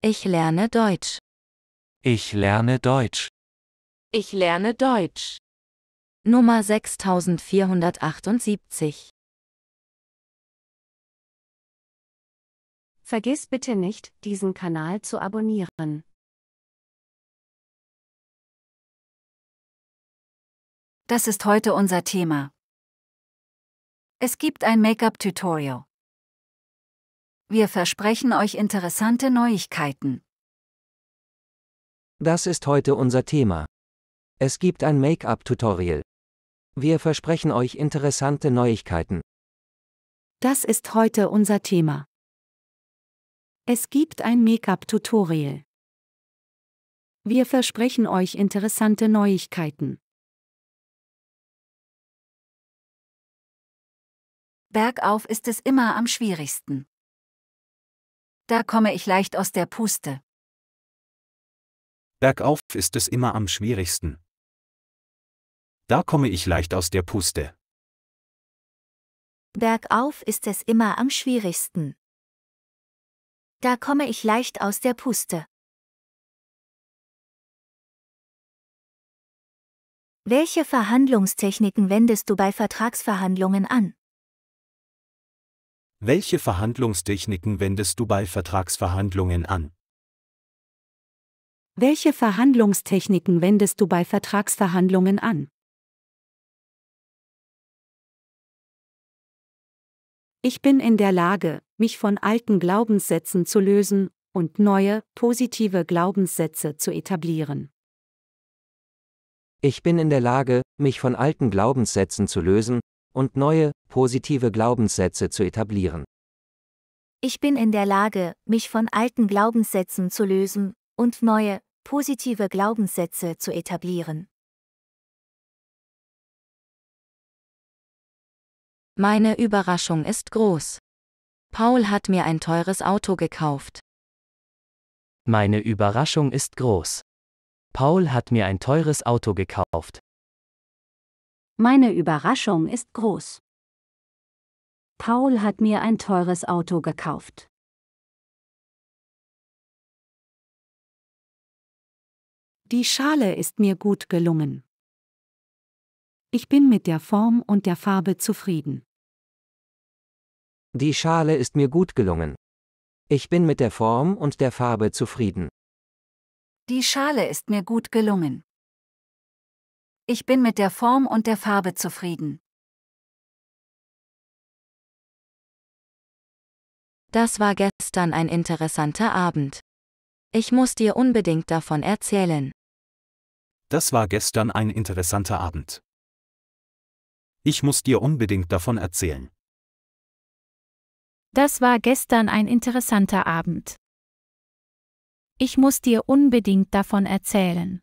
Ich lerne Deutsch. Ich lerne Deutsch. Ich lerne Deutsch. Nummer 6478. Vergiss bitte nicht, diesen Kanal zu abonnieren. Das ist heute unser Thema. Es gibt ein Make-up-Tutorial. Wir versprechen euch interessante Neuigkeiten. Das ist heute unser Thema. Es gibt ein Make-up-Tutorial. Wir versprechen euch interessante Neuigkeiten. Das ist heute unser Thema. Es gibt ein Make-up-Tutorial. Wir versprechen euch interessante Neuigkeiten. Bergauf ist es immer am schwierigsten da komme ich leicht aus der Puste. Bergauf ist es immer am schwierigsten. Da komme ich leicht aus der Puste. Bergauf ist es immer am schwierigsten. Da komme ich leicht aus der Puste. Welche Verhandlungstechniken wendest du bei Vertragsverhandlungen an? Welche Verhandlungstechniken wendest du bei Vertragsverhandlungen an? Welche Verhandlungstechniken wendest du bei Vertragsverhandlungen an? Ich bin in der Lage, mich von alten Glaubenssätzen zu lösen und neue, positive Glaubenssätze zu etablieren. Ich bin in der Lage, mich von alten Glaubenssätzen zu lösen und neue, positive Glaubenssätze zu etablieren. Ich bin in der Lage, mich von alten Glaubenssätzen zu lösen und neue, positive Glaubenssätze zu etablieren. Meine Überraschung ist groß. Paul hat mir ein teures Auto gekauft. Meine Überraschung ist groß. Paul hat mir ein teures Auto gekauft. Meine Überraschung ist groß. Paul hat mir ein teures Auto gekauft. Die Schale ist mir gut gelungen. Ich bin mit der Form und der Farbe zufrieden. Die Schale ist mir gut gelungen. Ich bin mit der Form und der Farbe zufrieden. Die Schale ist mir gut gelungen. Ich bin mit der Form und der Farbe zufrieden. Das war gestern ein interessanter Abend. Ich muss dir unbedingt davon erzählen. Das war gestern ein interessanter Abend. Ich muss dir unbedingt davon erzählen. Das war gestern ein interessanter Abend. Ich muss dir unbedingt davon erzählen.